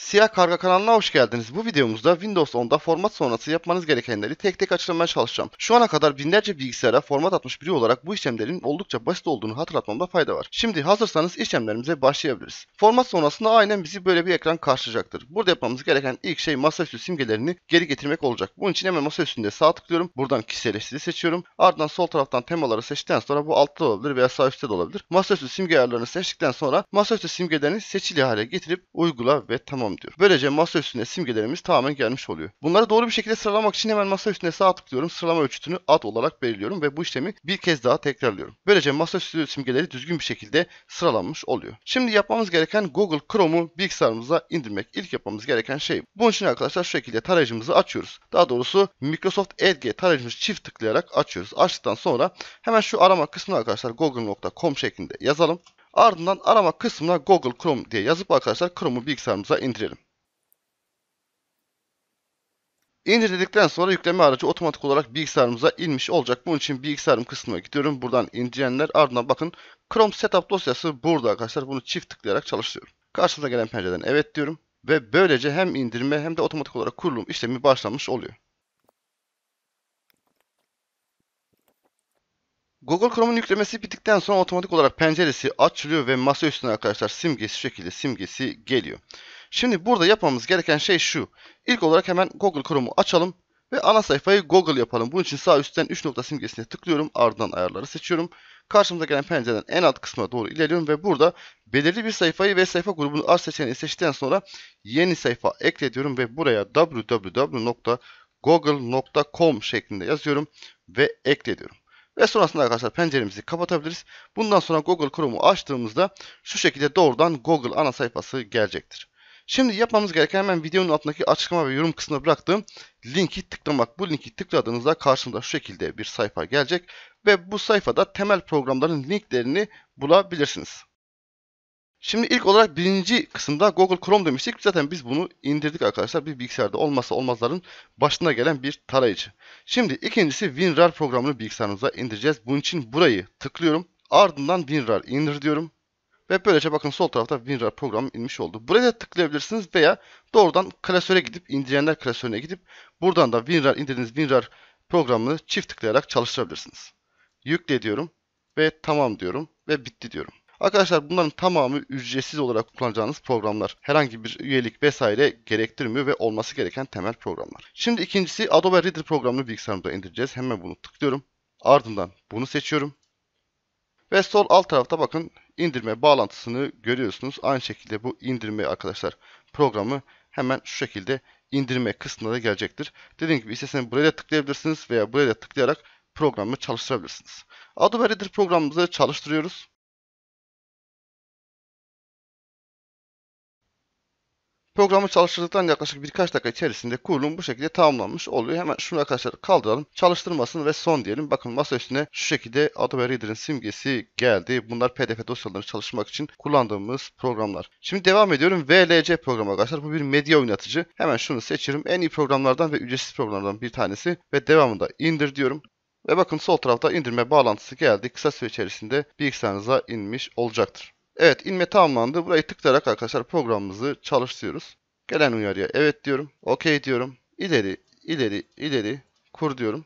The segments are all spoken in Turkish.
Siyah Karga kanalına hoş geldiniz. Bu videomuzda Windows 10'da format sonrası yapmanız gerekenleri tek tek açıklamaya çalışacağım. Şu ana kadar binlerce bilgisayara format atmış biri olarak bu işlemlerin oldukça basit olduğunu hatırlatmamda fayda var. Şimdi hazırsanız işlemlerimize başlayabiliriz. Format sonrasında aynen bizi böyle bir ekran karşılayacaktır. Burada yapmamız gereken ilk şey masaüstü simgelerini geri getirmek olacak. Bunun için hemen masaüstünde sağ tıklıyorum. Buradan kişiselleştiri seçiyorum. Ardından sol taraftan temaları seçtikten sonra bu altta olabilir veya sağ üstte de olabilir. Masaüstü simge ayarlarını seçtikten sonra masaüstü simgelerini seçili hale getirip uygula ve tamam tamam diyor. Böylece masa üstüne simgelerimiz tamamen gelmiş oluyor. Bunları doğru bir şekilde sıralamak için hemen masa üstüne sağ tıklıyorum. Sıralama ölçütünü at olarak belirliyorum ve bu işlemi bir kez daha tekrarlıyorum. Böylece masa üstü simgeleri düzgün bir şekilde sıralanmış oluyor. Şimdi yapmamız gereken Google Chrome'u bilgisayarımıza indirmek. İlk yapmamız gereken şey. Bunun için arkadaşlar şu şekilde tarayıcımızı açıyoruz. Daha doğrusu Microsoft Edge tarayıcımızı çift tıklayarak açıyoruz. Açtıktan sonra hemen şu arama kısmına arkadaşlar google.com şeklinde yazalım. Ardından arama kısmına Google Chrome diye yazıp arkadaşlar Chrome'u bilgisayarımıza indirelim. İndirdikten sonra yükleme aracı otomatik olarak bilgisayarımıza inmiş olacak. Bunun için bilgisayarım kısmına gidiyorum. Buradan indirenler ardından bakın Chrome Setup dosyası burada arkadaşlar. Bunu çift tıklayarak çalıştırıyorum. Karşımıza gelen pencereden evet diyorum. Ve böylece hem indirme hem de otomatik olarak kurulum işlemi başlamış oluyor. Google Chrome'un yüklemesi bittikten sonra otomatik olarak penceresi açılıyor ve masa üstüne arkadaşlar simgesi şekilde simgesi geliyor. Şimdi burada yapmamız gereken şey şu. İlk olarak hemen Google Chrome'u açalım ve ana sayfayı Google yapalım. Bunun için sağ üstten 3 nokta simgesine tıklıyorum. Ardından ayarları seçiyorum. Karşımıza gelen pencereden en alt kısma doğru ilerliyorum ve burada belirli bir sayfayı ve sayfa grubunu arz seçeneğini seçtikten sonra yeni sayfa ekle ve buraya www.google.com şeklinde yazıyorum ve ekle ve sonrasında arkadaşlar penceremizi kapatabiliriz. Bundan sonra Google Chrome'u açtığımızda şu şekilde doğrudan Google ana sayfası gelecektir. Şimdi yapmamız gereken hemen videonun altındaki açıklama ve yorum kısmına bıraktığım linki tıklamak. Bu linki tıkladığınızda karşımda şu şekilde bir sayfa gelecek ve bu sayfada temel programların linklerini bulabilirsiniz. Şimdi ilk olarak birinci kısımda Google Chrome demiştik. Zaten biz bunu indirdik arkadaşlar. Bir bilgisayarda olmazsa olmazların başına gelen bir tarayıcı. Şimdi ikincisi WinRAR programını bilgisayarımıza indireceğiz. Bunun için burayı tıklıyorum. Ardından WinRAR indir diyorum. Ve böylece bakın sol tarafta WinRAR programı inmiş oldu. Buraya da tıklayabilirsiniz veya doğrudan klasöre gidip indirenler klasörüne gidip buradan da WinRAR indirdiğiniz WinRAR programını çift tıklayarak çalıştırabilirsiniz. Yükle diyorum ve tamam diyorum ve bitti diyorum. Arkadaşlar bunların tamamı ücretsiz olarak kullanacağınız programlar. Herhangi bir üyelik vesaire gerektirmiyor ve olması gereken temel programlar. Şimdi ikincisi Adobe Reader programını bilgisayarımda indireceğiz. Hemen bunu tıklıyorum. Ardından bunu seçiyorum. Ve sol alt tarafta bakın indirme bağlantısını görüyorsunuz. Aynı şekilde bu indirme arkadaşlar programı hemen şu şekilde indirme kısmına da gelecektir. Dediğim gibi istesen buraya da tıklayabilirsiniz veya buraya da tıklayarak programı çalıştırabilirsiniz. Adobe Reader programımızı çalıştırıyoruz. Programı çalıştırdıktan yaklaşık birkaç dakika içerisinde kurulum bu şekilde tamamlanmış oluyor. Hemen şunu arkadaşlar kaldıralım. çalıştırmasın ve son diyelim. Bakın masa üstüne şu şekilde Adobe Reader'ın simgesi geldi. Bunlar PDF dosyalarını çalışmak için kullandığımız programlar. Şimdi devam ediyorum. VLC programı arkadaşlar. Bu bir medya oynatıcı. Hemen şunu seçiyorum. En iyi programlardan ve ücretsiz programlardan bir tanesi. Ve devamında indir diyorum. Ve bakın sol tarafta indirme bağlantısı geldi. Kısa süre içerisinde bilgisayarınıza inmiş olacaktır. Evet inme tamamlandı. Burayı tıklayarak arkadaşlar programımızı çalıştırıyoruz. Gelen uyarıya evet diyorum. okey diyorum. İleri, ileri, ileri kur diyorum.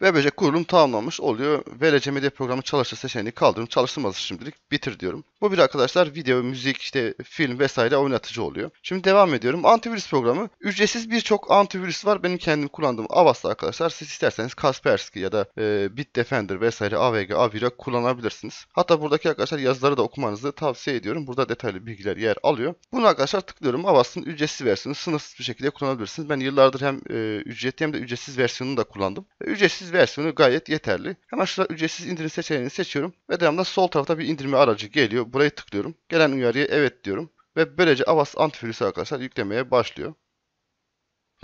Webpack kurulum tamamlanmış oluyor. VLC medya programı çalıştır seçeneğini kaldırıyorum. Çalıştırmaz şimdilik bitir diyorum. Bu bir arkadaşlar video, müzik, işte film vesaire oynatıcı oluyor. Şimdi devam ediyorum. Antivirüs programı. Ücretsiz birçok antivirüs var. Benim kendim kullandığım Avast'ta arkadaşlar. Siz isterseniz Kaspersky ya da e, Bitdefender vesaire AVG, Avira kullanabilirsiniz. Hatta buradaki arkadaşlar yazıları da okumanızı tavsiye ediyorum. Burada detaylı bilgiler yer alıyor. Bunu arkadaşlar tıklıyorum. Avast'ın ücretsiz versiyonu sınırsız bir şekilde kullanabilirsiniz. Ben yıllardır hem e, ücretli hem de ücretsiz versiyonunu da kullandım. E, ücretsiz ücretsiz versiyonu gayet yeterli. Hemen şurada ücretsiz indirim seçeneğini seçiyorum. Ve devamında sol tarafta bir indirme aracı geliyor. Buraya tıklıyorum. Gelen uyarıya evet diyorum. Ve böylece Avast antivirüsü arkadaşlar yüklemeye başlıyor.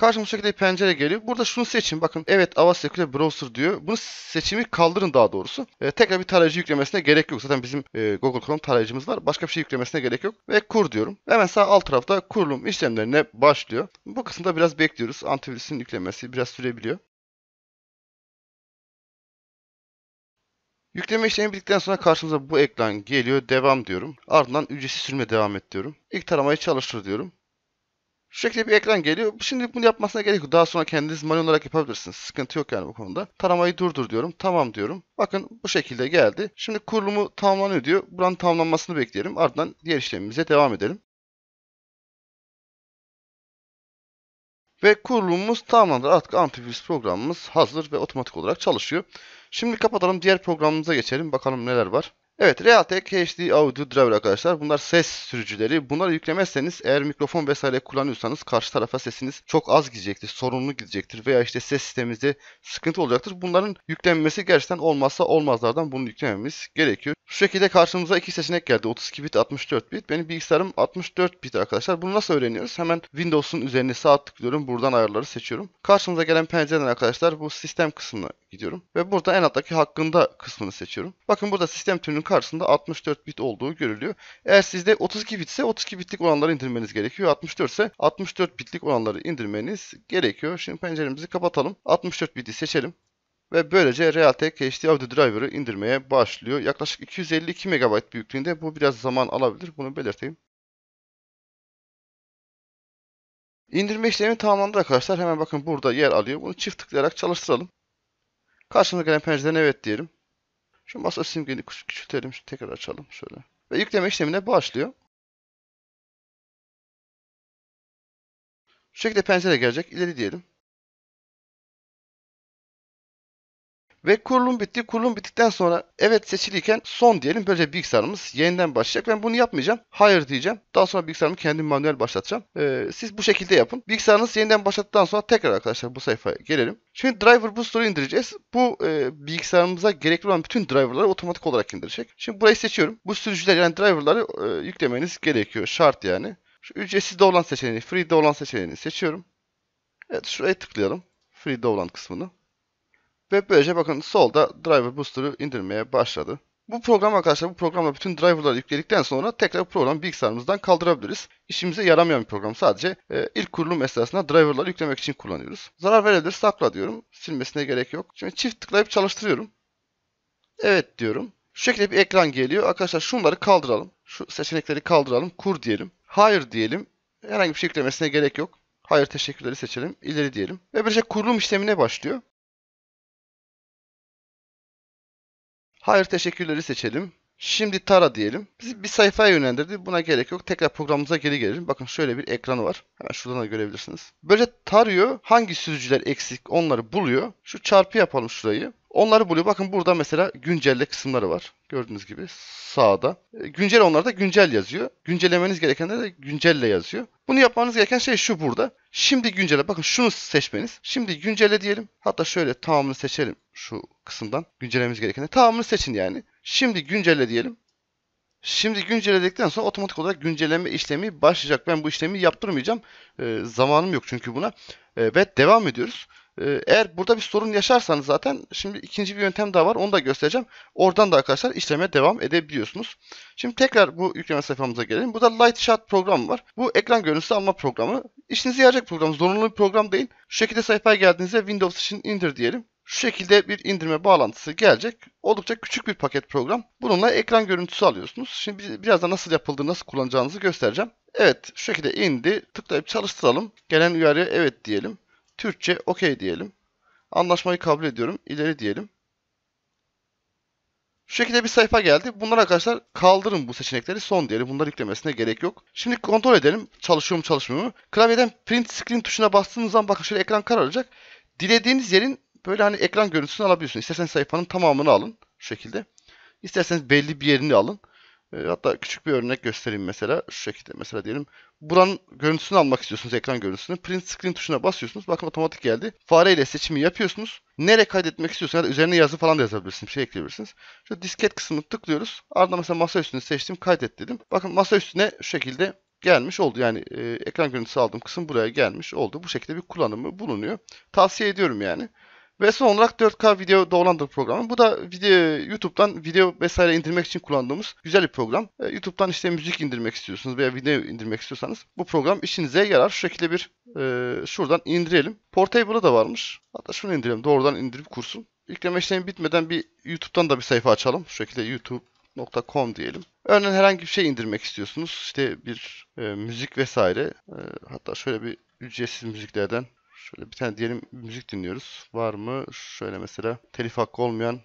Karşımıza şekilde bir pencere geliyor. Burada şunu seçin. Bakın evet Avast Secure Browser diyor. Bunu seçimi kaldırın daha doğrusu. E, tekrar bir tarayıcı yüklemesine gerek yok. Zaten bizim e, Google Chrome tarayıcımız var. Başka bir şey yüklemesine gerek yok. Ve kur diyorum. Ve hemen sağ alt tarafta kurulum işlemlerine başlıyor. Bu kısımda biraz bekliyoruz. Antivirüsün yüklemesi biraz sürebiliyor. Yükleme işlemi bittikten sonra karşımıza bu ekran geliyor. Devam diyorum. Ardından ücretsiz sürme devam et diyorum. İlk taramayı çalıştır diyorum. Şu şekilde bir ekran geliyor. Şimdi bunu yapmasına gerek yok. Daha sonra kendiniz manuel olarak yapabilirsiniz. Sıkıntı yok yani bu konuda. Taramayı durdur diyorum. Tamam diyorum. Bakın bu şekilde geldi. Şimdi kurulumu tamamlanıyor diyor. Buranın tamamlanmasını bekleyelim. Ardından diğer işlemimize devam edelim. Ve kurulumumuz tamamdır. Artık antivirüs programımız hazır ve otomatik olarak çalışıyor. Şimdi kapatalım. Diğer programımıza geçelim. Bakalım neler var. Evet Realtek HD Audio Driver arkadaşlar bunlar ses sürücüleri. Bunları yüklemezseniz eğer mikrofon vesaire kullanıyorsanız karşı tarafa sesiniz çok az gidecektir, sorunlu gidecektir veya işte ses sisteminizde sıkıntı olacaktır. Bunların yüklenmesi gerçekten olmazsa olmazlardan bunu yüklememiz gerekiyor. Şu şekilde karşımıza iki seçenek geldi. 32 bit, 64 bit. Benim bilgisayarım 64 bit arkadaşlar. Bunu nasıl öğreniyoruz? Hemen Windows'un üzerine sağ tıklıyorum. Buradan ayarları seçiyorum. Karşımıza gelen pencereden arkadaşlar bu sistem kısmını gidiyorum. Ve burada en alttaki hakkında kısmını seçiyorum. Bakın burada sistem türünün karşısında 64 bit olduğu görülüyor. Eğer sizde 32 bit ise 32 bitlik olanları indirmeniz gerekiyor. 64 ise 64 bitlik olanları indirmeniz gerekiyor. Şimdi penceremizi kapatalım. 64 biti seçelim ve böylece Realtek HD Audio Driver'ı indirmeye başlıyor. Yaklaşık 252 MB büyüklüğünde bu biraz zaman alabilir bunu belirteyim. İndirme işlemi tamamlandı arkadaşlar. Hemen bakın burada yer alıyor. Bunu çift tıklayarak çalıştıralım. Karşımıza gelen pencereden evet diyelim. Şu masa simgeni küçültelim. Tekrar açalım şöyle. Ve yükleme işlemine başlıyor. Şu şekilde pencere gelecek. İleri diyelim. Ve kurulum bitti. Kurulum bittikten sonra evet seçiliyken son diyelim. Böylece bilgisayarımız yeniden başlayacak. Ben bunu yapmayacağım. Hayır diyeceğim. Daha sonra bilgisayarımı kendim manuel başlatacağım. Ee, siz bu şekilde yapın. Bilgisayarınız yeniden başlattıktan sonra tekrar arkadaşlar bu sayfaya gelelim. Şimdi driver booster'ı indireceğiz. Bu e, bilgisayarımıza gerekli olan bütün driverları otomatik olarak indirecek. Şimdi burayı seçiyorum. Bu sürücüler yani driverları e, yüklemeniz gerekiyor. Şart yani. Şu ücretsizde olan seçeneğini, free'de olan seçeneğini seçiyorum. Evet şuraya tıklayalım. Free'de olan kısmını. Ve böylece bakın solda driver booster'ı indirmeye başladı. Bu program arkadaşlar bu programla bütün driverları yükledikten sonra tekrar program bilgisayarımızdan kaldırabiliriz. İşimize yaramayan bir program sadece e, ilk kurulum esnasında driverları yüklemek için kullanıyoruz. Zarar verebilir sakla diyorum. Silmesine gerek yok. Şimdi çift tıklayıp çalıştırıyorum. Evet diyorum. Şu şekilde bir ekran geliyor. Arkadaşlar şunları kaldıralım. Şu seçenekleri kaldıralım. Kur diyelim. Hayır diyelim. Herhangi bir şey yüklemesine gerek yok. Hayır teşekkürleri seçelim. İleri diyelim. Ve böylece kurulum işlemine başlıyor. Hayır teşekkürleri seçelim. Şimdi tara diyelim. Bizi bir sayfaya yönlendirdi. Buna gerek yok. Tekrar programımıza geri gelelim. Bakın şöyle bir ekranı var. Hemen şuradan da görebilirsiniz. Böyle tarıyor. Hangi sürücüler eksik onları buluyor. Şu çarpı yapalım şurayı. Onları buluyor. Bakın burada mesela güncelle kısımları var. Gördüğünüz gibi sağda. E, güncel onlarda güncel yazıyor. Güncellemeniz gerekenler de güncelle yazıyor. Bunu yapmanız gereken şey şu burada. Şimdi güncelle. Bakın şunu seçmeniz. Şimdi güncelle diyelim. Hatta şöyle tamamını seçelim şu kısımdan. Güncellememiz gerekenler. Tamamını seçin yani. Şimdi güncelle diyelim. Şimdi güncelledikten sonra otomatik olarak güncelleme işlemi başlayacak. Ben bu işlemi yaptırmayacağım. E, zamanım yok çünkü buna. E, ve devam ediyoruz. Ee, eğer burada bir sorun yaşarsanız zaten şimdi ikinci bir yöntem daha var. Onu da göstereceğim. Oradan da arkadaşlar işleme devam edebiliyorsunuz. Şimdi tekrar bu yükleme sayfamıza gelelim. Burada Light Shot programı var. Bu ekran görüntüsü alma programı. İşinizi yarayacak program. Zorunlu bir program değil. Şu şekilde sayfaya geldiğinizde Windows için indir diyelim. Şu şekilde bir indirme bağlantısı gelecek. Oldukça küçük bir paket program. Bununla ekran görüntüsü alıyorsunuz. Şimdi birazdan nasıl yapıldığını, nasıl kullanacağınızı göstereceğim. Evet, şu şekilde indi. Tıklayıp çalıştıralım. Gelen uyarıya evet diyelim. Türkçe okey diyelim. Anlaşmayı kabul ediyorum. İleri diyelim. Şu şekilde bir sayfa geldi. Bunlar arkadaşlar kaldırın bu seçenekleri son diyelim. Bunları yüklemesine gerek yok. Şimdi kontrol edelim. Çalışıyor mu çalışmıyor mu? Klavyeden print screen tuşuna bastığınız zaman bakın şöyle ekran kararacak. Dilediğiniz yerin böyle hani ekran görüntüsünü alabiliyorsunuz. İsterseniz sayfanın tamamını alın. Şu şekilde. İsterseniz belli bir yerini alın. E, hatta küçük bir örnek göstereyim mesela. Şu şekilde mesela diyelim. Buranın görüntüsünü almak istiyorsunuz ekran görüntüsünü. Print screen tuşuna basıyorsunuz. Bakın otomatik geldi. Fareyle seçimi yapıyorsunuz. Nereye kaydetmek istiyorsunuz ya da üzerine yazı falan da yazabilirsiniz. Bir şey ekleyebilirsiniz. Şu disket kısmını tıklıyoruz. Ardından mesela masa üstünü seçtim. Kaydet dedim. Bakın masa üstüne şu şekilde gelmiş oldu. Yani e, ekran görüntüsü aldığım kısım buraya gelmiş oldu. Bu şekilde bir kullanımı bulunuyor. Tavsiye ediyorum yani. Ve son olarak 4K video downloader programı. Bu da video, YouTube'dan video vesaire indirmek için kullandığımız güzel bir program. E, YouTube'dan işte müzik indirmek istiyorsunuz veya video indirmek istiyorsanız bu program işinize yarar. Şu şekilde bir e, şuradan indirelim. Portable'ı da varmış. Hatta şunu indirelim. Doğrudan indirip kursun. Yükleme işlemi bitmeden bir YouTube'dan da bir sayfa açalım. Şu şekilde youtube.com diyelim. Örneğin herhangi bir şey indirmek istiyorsunuz. İşte bir e, müzik vesaire. E, hatta şöyle bir ücretsiz müziklerden Şöyle bir tane diyelim müzik dinliyoruz. Var mı? Şöyle mesela telif hakkı olmayan.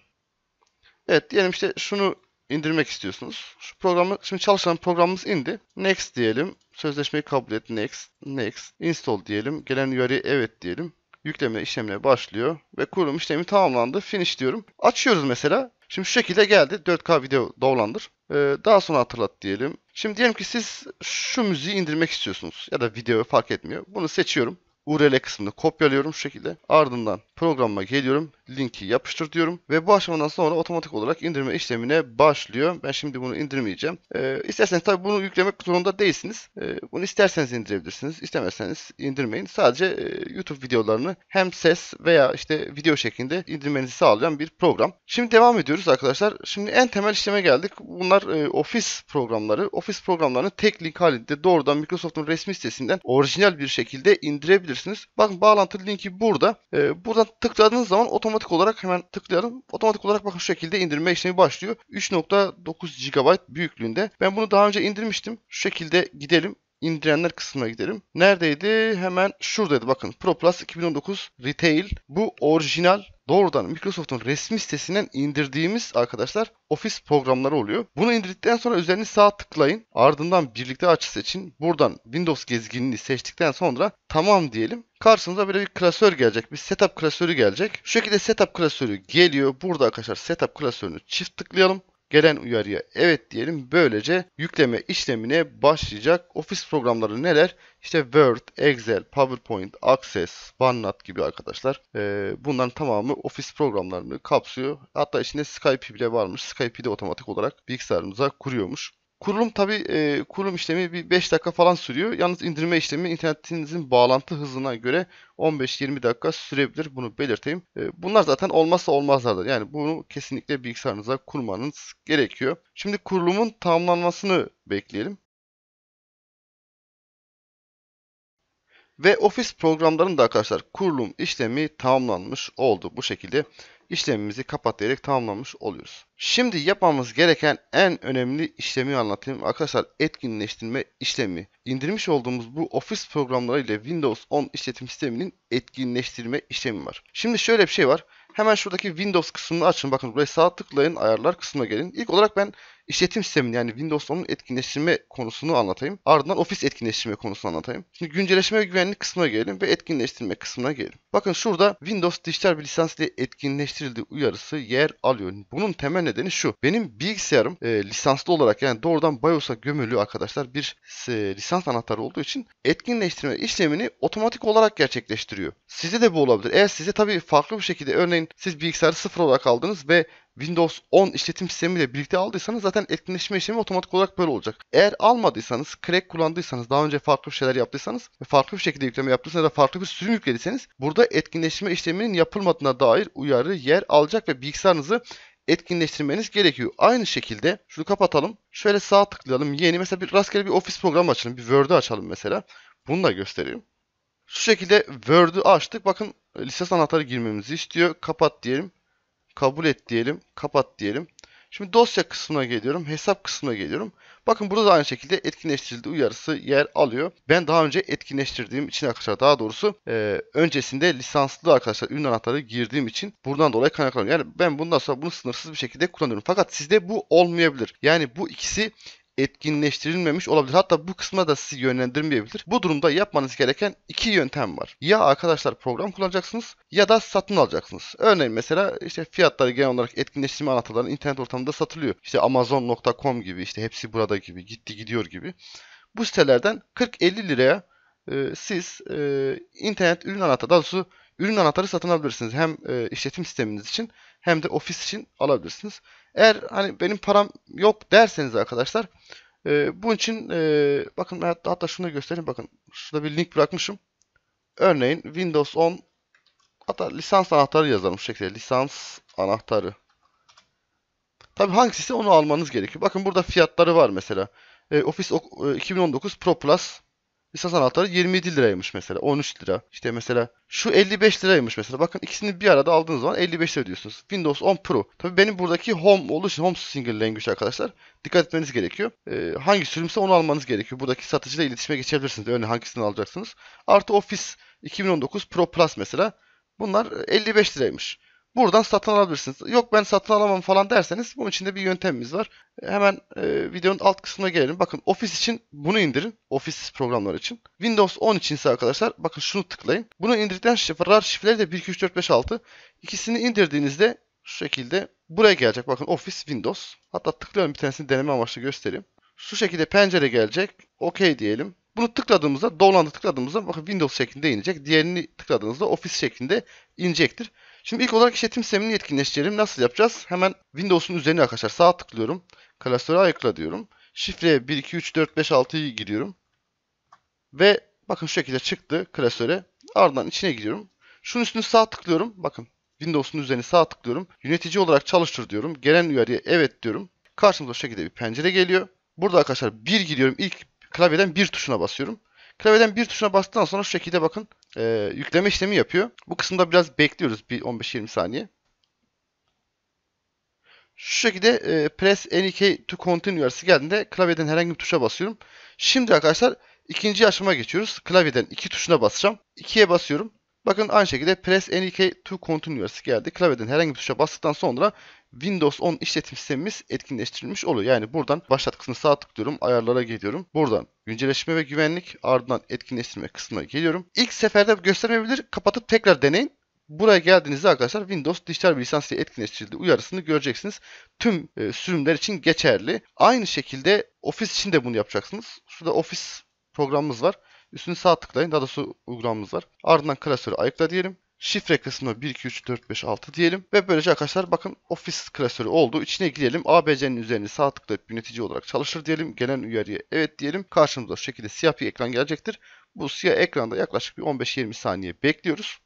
Evet diyelim işte şunu indirmek istiyorsunuz. Şu programı şimdi çalışan programımız indi. Next diyelim. Sözleşmeyi kabul et. Next. Next. Install diyelim. Gelen URL'ye evet diyelim. Yükleme işlemine başlıyor ve kurulum işlemi tamamlandı. Finish diyorum. Açıyoruz mesela. Şimdi şu şekilde geldi. 4K video dolandır. Ee, daha sonra hatırlat diyelim. Şimdi diyelim ki siz şu müziği indirmek istiyorsunuz ya da video fark etmiyor. Bunu seçiyorum. URL kısmını kopyalıyorum şu şekilde. Ardından programıma geliyorum linki yapıştır diyorum. Ve bu aşamadan sonra otomatik olarak indirme işlemine başlıyor. Ben şimdi bunu indirmeyeceğim. E, isterseniz tabi bunu yüklemek zorunda değilsiniz. E, bunu isterseniz indirebilirsiniz. İstemezseniz indirmeyin. Sadece e, YouTube videolarını hem ses veya işte video şeklinde indirmenizi sağlayan bir program. Şimdi devam ediyoruz arkadaşlar. Şimdi en temel işleme geldik. Bunlar e, Office programları. Office programlarını tek link halinde doğrudan Microsoft'un resmi sitesinden orijinal bir şekilde indirebilirsiniz. Bakın bağlantı linki burada. E, buradan tıkladığınız zaman otomatik otomatik olarak hemen tıklayalım. Otomatik olarak bakın şu şekilde indirme işlemi başlıyor. 3.9 GB büyüklüğünde. Ben bunu daha önce indirmiştim. Şu şekilde gidelim indirenler kısmına gidelim. Neredeydi? Hemen şuradaydı. Bakın ProPlus 2019 Retail. Bu orijinal doğrudan Microsoft'un resmi sitesinden indirdiğimiz arkadaşlar Office programları oluyor. Bunu indirdikten sonra üzerine sağ tıklayın. Ardından birlikte açı seçin. Buradan Windows gezginini seçtikten sonra tamam diyelim. Karşınıza böyle bir klasör gelecek. Bir setup klasörü gelecek. Şu şekilde setup klasörü geliyor. Burada arkadaşlar setup klasörünü çift tıklayalım gelen uyarıya evet diyelim. Böylece yükleme işlemine başlayacak. Ofis programları neler? İşte Word, Excel, PowerPoint, Access, OneNote gibi arkadaşlar. Ee, bunların tamamı ofis programlarını kapsıyor. Hatta içinde Skype bile varmış. Skype'i de otomatik olarak bilgisayarınıza kuruyormuş. Kurulum tabi e, kurulum işlemi bir 5 dakika falan sürüyor. Yalnız indirme işlemi internetinizin bağlantı hızına göre 15-20 dakika sürebilir. Bunu belirteyim. E, bunlar zaten olmazsa olmazlardır. Yani bunu kesinlikle bilgisayarınıza kurmanız gerekiyor. Şimdi kurulumun tamamlanmasını bekleyelim. Ve ofis programlarında arkadaşlar kurulum işlemi tamamlanmış oldu bu şekilde işlemimizi kapat tamamlamış oluyoruz. Şimdi yapmamız gereken en önemli işlemi anlatayım. Arkadaşlar etkinleştirme işlemi. İndirmiş olduğumuz bu ofis programları ile Windows 10 işletim sisteminin etkinleştirme işlemi var. Şimdi şöyle bir şey var. Hemen şuradaki Windows kısmını açın. Bakın buraya sağ tıklayın ayarlar kısmına gelin. İlk olarak ben işletim sistemini yani Windows 10'un etkinleştirme konusunu anlatayım. Ardından Office etkinleştirme konusunu anlatayım. Şimdi güncelleşme ve güvenlik kısmına gelelim ve etkinleştirme kısmına gelelim. Bakın şurada Windows dijital bir lisans ile etkinleştirildi uyarısı yer alıyor. Bunun temel nedeni şu. Benim bilgisayarım e, lisanslı olarak yani doğrudan BIOS'a gömülü arkadaşlar bir e, lisans anahtarı olduğu için etkinleştirme işlemini otomatik olarak gerçekleştiriyor. Size de bu olabilir. Eğer size tabii farklı bir şekilde örneğin siz bilgisayarı sıfır olarak aldınız ve Windows 10 işletim sistemiyle birlikte aldıysanız zaten etkileşme işlemi otomatik olarak böyle olacak. Eğer almadıysanız, crack kullandıysanız, daha önce farklı bir şeyler yaptıysanız ve farklı bir şekilde yükleme yaptıysanız ya da farklı bir sürüm yüklediyseniz burada etkinleşme işleminin yapılmadığına dair uyarı yer alacak ve bilgisayarınızı etkinleştirmeniz gerekiyor. Aynı şekilde şunu kapatalım. Şöyle sağ tıklayalım. Yeni mesela bir rastgele bir ofis programı açalım. Bir Word'ü açalım mesela. Bunu da göstereyim. Şu şekilde Word'ü açtık. Bakın e, lisans anahtarı girmemizi istiyor. Kapat diyelim kabul et diyelim, kapat diyelim. Şimdi dosya kısmına geliyorum, hesap kısmına geliyorum. Bakın burada da aynı şekilde etkinleştirildi uyarısı yer alıyor. Ben daha önce etkinleştirdiğim için arkadaşlar daha doğrusu e, öncesinde lisanslı arkadaşlar ürün anahtarı girdiğim için buradan dolayı kaynaklanıyor. Yani ben bundan sonra bunu sınırsız bir şekilde kullanıyorum. Fakat sizde bu olmayabilir. Yani bu ikisi etkinleştirilmemiş olabilir. Hatta bu kısma da sizi yönlendirmeyebilir. Bu durumda yapmanız gereken iki yöntem var. Ya arkadaşlar program kullanacaksınız ya da satın alacaksınız. Örneğin mesela işte fiyatları genel olarak etkinleştirme anahtarları internet ortamında satılıyor. İşte amazon.com gibi işte hepsi burada gibi gitti gidiyor gibi. Bu sitelerden 40-50 liraya e, siz e, internet ürün anahtarı daha doğrusu ürün anahtarı satın alabilirsiniz. Hem e, işletim sisteminiz için hem de ofis için alabilirsiniz. Eğer hani benim param yok derseniz arkadaşlar e, bunun için e, bakın hatta, hatta şunu da göstereyim bakın şurada bir link bırakmışım. Örneğin Windows 10 hatta lisans anahtarı yazalım şu şekilde lisans anahtarı. Tabi hangisi onu almanız gerekiyor. Bakın burada fiyatları var mesela. E, Office 2019 e, Pro Plus Lisans anahtarı 27 liraymış mesela. 13 lira. İşte mesela şu 55 liraymış mesela. Bakın ikisini bir arada aldığınız zaman 55 lira diyorsunuz. Windows 10 Pro. Tabi benim buradaki home oluş, home single language arkadaşlar. Dikkat etmeniz gerekiyor. Ee, hangi sürümse onu almanız gerekiyor. Buradaki satıcıyla iletişime geçebilirsiniz. Örneğin hangisini alacaksınız. Artı Office 2019 Pro Plus mesela. Bunlar 55 liraymış. Buradan satın alabilirsiniz. Yok ben satın alamam falan derseniz bunun için de bir yöntemimiz var. Hemen e, videonun alt kısmına gelelim. Bakın Office için bunu indirin. Office programları için. Windows 10 için ise arkadaşlar bakın şunu tıklayın. Bunu indirdikten şifreler şifreleri de 1, 2, 3, 4, 5, 6. İkisini indirdiğinizde şu şekilde buraya gelecek. Bakın Office, Windows. Hatta tıklayalım bir tanesini deneme amaçlı göstereyim. Şu şekilde pencere gelecek. OK diyelim. Bunu tıkladığımızda, dolandı tıkladığımızda bakın Windows şeklinde inecek. Diğerini tıkladığınızda Office şeklinde inecektir. Şimdi ilk olarak işletim sistemini yetkinleştirelim. Nasıl yapacağız? Hemen Windows'un üzerine arkadaşlar sağ tıklıyorum. Klasörü ayıkla diyorum. Şifre 1, 2, 3, 4, 5, 6'yı giriyorum. Ve bakın şu şekilde çıktı klasöre. Ardından içine giriyorum. Şunun üstüne sağ tıklıyorum. Bakın Windows'un üzerine sağ tıklıyorum. Yönetici olarak çalıştır diyorum. Gelen uyarıya evet diyorum. Karşımıza şu şekilde bir pencere geliyor. Burada arkadaşlar 1 giriyorum. İlk klavyeden 1 tuşuna basıyorum. Klavyeden 1 tuşuna bastıktan sonra şu şekilde bakın e, yükleme işlemi yapıyor. Bu kısımda biraz bekliyoruz bir 15-20 saniye. Şu şekilde e, Press Any e Key to Continue uyarısı geldiğinde klavyeden herhangi bir tuşa basıyorum. Şimdi arkadaşlar ikinci aşama geçiyoruz. Klavyeden iki tuşuna basacağım. 2'ye basıyorum. Bakın aynı şekilde Press Any Key to Continuous geldi. Klavyeden herhangi bir tuşa bastıktan sonra Windows 10 işletim sistemimiz etkinleştirilmiş oluyor. Yani buradan başlat kısmına sağ tıklıyorum. Ayarlara geliyorum. Buradan güncelleşme ve güvenlik ardından etkinleştirme kısmına geliyorum. İlk seferde göstermeyebilir. Kapatıp tekrar deneyin. Buraya geldiğinizde arkadaşlar Windows dijital bir lisans ile etkinleştirildi uyarısını göreceksiniz. Tüm e, sürümler için geçerli. Aynı şekilde Office için de bunu yapacaksınız. Şurada Office programımız var. Üstüne sağ tıklayın. Daha doğrusu uygulamamız var. Ardından klasörü ayıkla diyelim. Şifre kısmına 1, 2, 3, 4, 5, 6 diyelim. Ve böylece arkadaşlar bakın ofis klasörü oldu. İçine girelim. ABC'nin üzerine sağ tıklayıp yönetici olarak çalışır diyelim. Gelen uyarıya evet diyelim. Karşımıza şu şekilde siyah bir ekran gelecektir. Bu siyah ekranda yaklaşık bir 15-20 saniye bekliyoruz.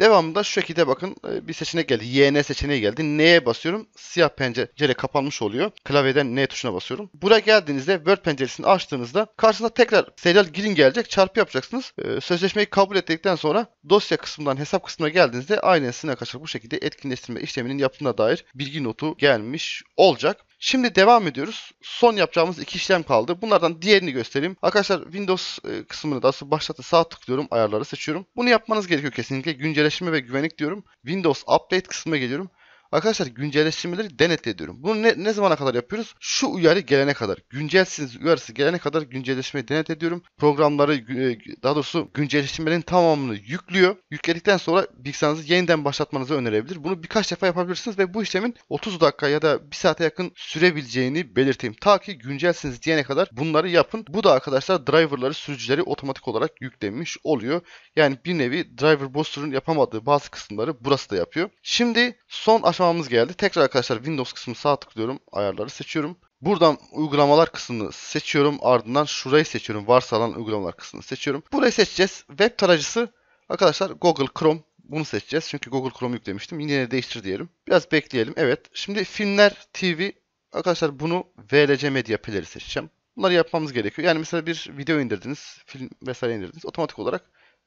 Devamında şu şekilde bakın ee, bir seçenek geldi. YN seçeneği geldi. N'ye basıyorum. Siyah pencere kapanmış oluyor. Klavyeden N tuşuna basıyorum. Buraya geldiğinizde Word penceresini açtığınızda karşınıza tekrar serial girin gelecek. Çarpı yapacaksınız. Ee, sözleşmeyi kabul ettikten sonra dosya kısmından hesap kısmına geldiğinizde aynen sınır kaçarak bu şekilde etkinleştirme işleminin yaptığına dair bilgi notu gelmiş olacak. Şimdi devam ediyoruz. Son yapacağımız iki işlem kaldı. Bunlardan diğerini göstereyim. Arkadaşlar Windows e, kısmını da asıl sağ tıklıyorum. Ayarları seçiyorum. Bunu yapmanız gerekiyor kesinlikle. Güncelleşme ve güvenlik diyorum. Windows Update kısmına geliyorum. Arkadaşlar güncelleştirmeleri denetlediyorum. Bunu ne, ne zamana kadar yapıyoruz? Şu uyarı gelene kadar. güncelsiniz uyarısı gelene kadar güncelleşmeyi denetlediyorum. Programları e, daha doğrusu güncelleştirmelerin tamamını yüklüyor. Yükledikten sonra bilgisayarınızı yeniden başlatmanızı önerebilir. Bunu birkaç defa yapabilirsiniz ve bu işlemin 30 dakika ya da 1 saate yakın sürebileceğini belirteyim. Ta ki güncelsiniz diyene kadar bunları yapın. Bu da arkadaşlar driverları, sürücüleri otomatik olarak yüklenmiş oluyor. Yani bir nevi driver booster'ın yapamadığı bazı kısımları burası da yapıyor. Şimdi son aşamada aşamamız geldi. Tekrar arkadaşlar Windows kısmını sağ tıklıyorum. Ayarları seçiyorum. Buradan uygulamalar kısmını seçiyorum. Ardından şurayı seçiyorum. Varsayılan uygulamalar kısmını seçiyorum. Burayı seçeceğiz. Web tarayıcısı arkadaşlar Google Chrome. Bunu seçeceğiz. Çünkü Google Chrome yüklemiştim. Yine değiştir diyelim. Biraz bekleyelim. Evet. Şimdi filmler TV. Arkadaşlar bunu VLC Media Player'i seçeceğim. Bunları yapmamız gerekiyor. Yani mesela bir video indirdiniz, film vesaire indirdiniz. Otomatik olarak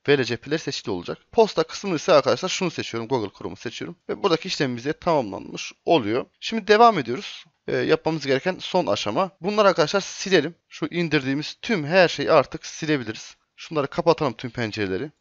ve piller seçili olacak. Posta kısmı ise arkadaşlar şunu seçiyorum. Google Chrome'u seçiyorum. Ve buradaki işlemimiz tamamlanmış oluyor. Şimdi devam ediyoruz. E, yapmamız gereken son aşama. Bunları arkadaşlar silelim. Şu indirdiğimiz tüm her şeyi artık silebiliriz. Şunları kapatalım tüm pencereleri.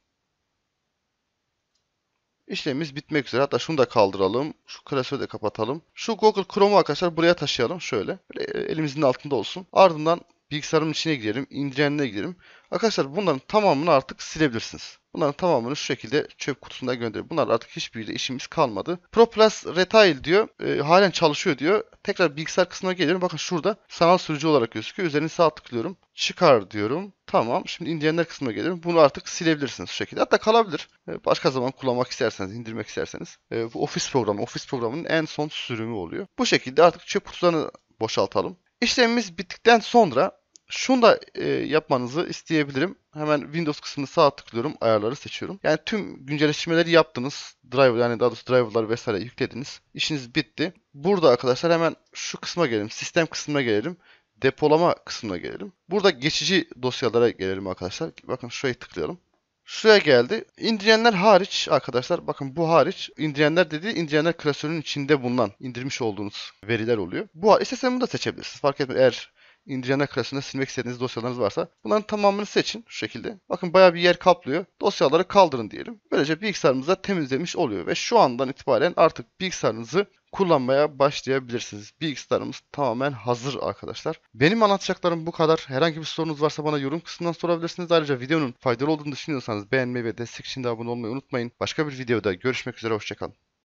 İşlemimiz bitmek üzere. Hatta şunu da kaldıralım. Şu klasörü de kapatalım. Şu Google Chrome'u arkadaşlar buraya taşıyalım. Şöyle. Böyle elimizin altında olsun. Ardından Bilgisayarımın içine girelim. indirenine girelim. Arkadaşlar bunların tamamını artık silebilirsiniz. Bunların tamamını şu şekilde çöp kutusuna gönderelim. Bunlar artık hiçbir işimiz kalmadı. ProPlus Retail diyor. E, halen çalışıyor diyor. Tekrar bilgisayar kısmına geliyorum. Bakın şurada sanal sürücü olarak gözüküyor. Üzerine sağ tıklıyorum. Çıkar diyorum. Tamam. Şimdi indirenler kısmına geliyorum. Bunu artık silebilirsiniz şu şekilde. Hatta kalabilir. E, başka zaman kullanmak isterseniz, indirmek isterseniz. E, bu ofis programı. Ofis programının en son sürümü oluyor. Bu şekilde artık çöp kutularını boşaltalım. İşlemimiz bittikten sonra şunu da e, yapmanızı isteyebilirim. Hemen Windows kısmını sağ tıklıyorum. Ayarları seçiyorum. Yani tüm güncelleştirmeleri yaptınız. Driver yani daha doğrusu driverlar vesaire yüklediniz. İşiniz bitti. Burada arkadaşlar hemen şu kısma gelelim. Sistem kısmına gelelim. Depolama kısmına gelelim. Burada geçici dosyalara gelelim arkadaşlar. Bakın şuraya tıklayalım. Şuraya geldi. İndirenler hariç arkadaşlar bakın bu hariç indirenler dediği indirenler klasörünün içinde bulunan indirmiş olduğunuz veriler oluyor. Bu hariç isterseniz bunu da seçebilirsiniz. Fark etmez eğer indirgenler klasörüne silmek istediğiniz dosyalarınız varsa bunların tamamını seçin şu şekilde. Bakın bayağı bir yer kaplıyor. Dosyaları kaldırın diyelim. Böylece da temizlemiş oluyor ve şu andan itibaren artık bilgisayarınızı kullanmaya başlayabilirsiniz. Bilgisayarımız tamamen hazır arkadaşlar. Benim anlatacaklarım bu kadar. Herhangi bir sorunuz varsa bana yorum kısmından sorabilirsiniz. Ayrıca videonun faydalı olduğunu düşünüyorsanız beğenmeyi ve destek için de abone olmayı unutmayın. Başka bir videoda görüşmek üzere. Hoşçakalın.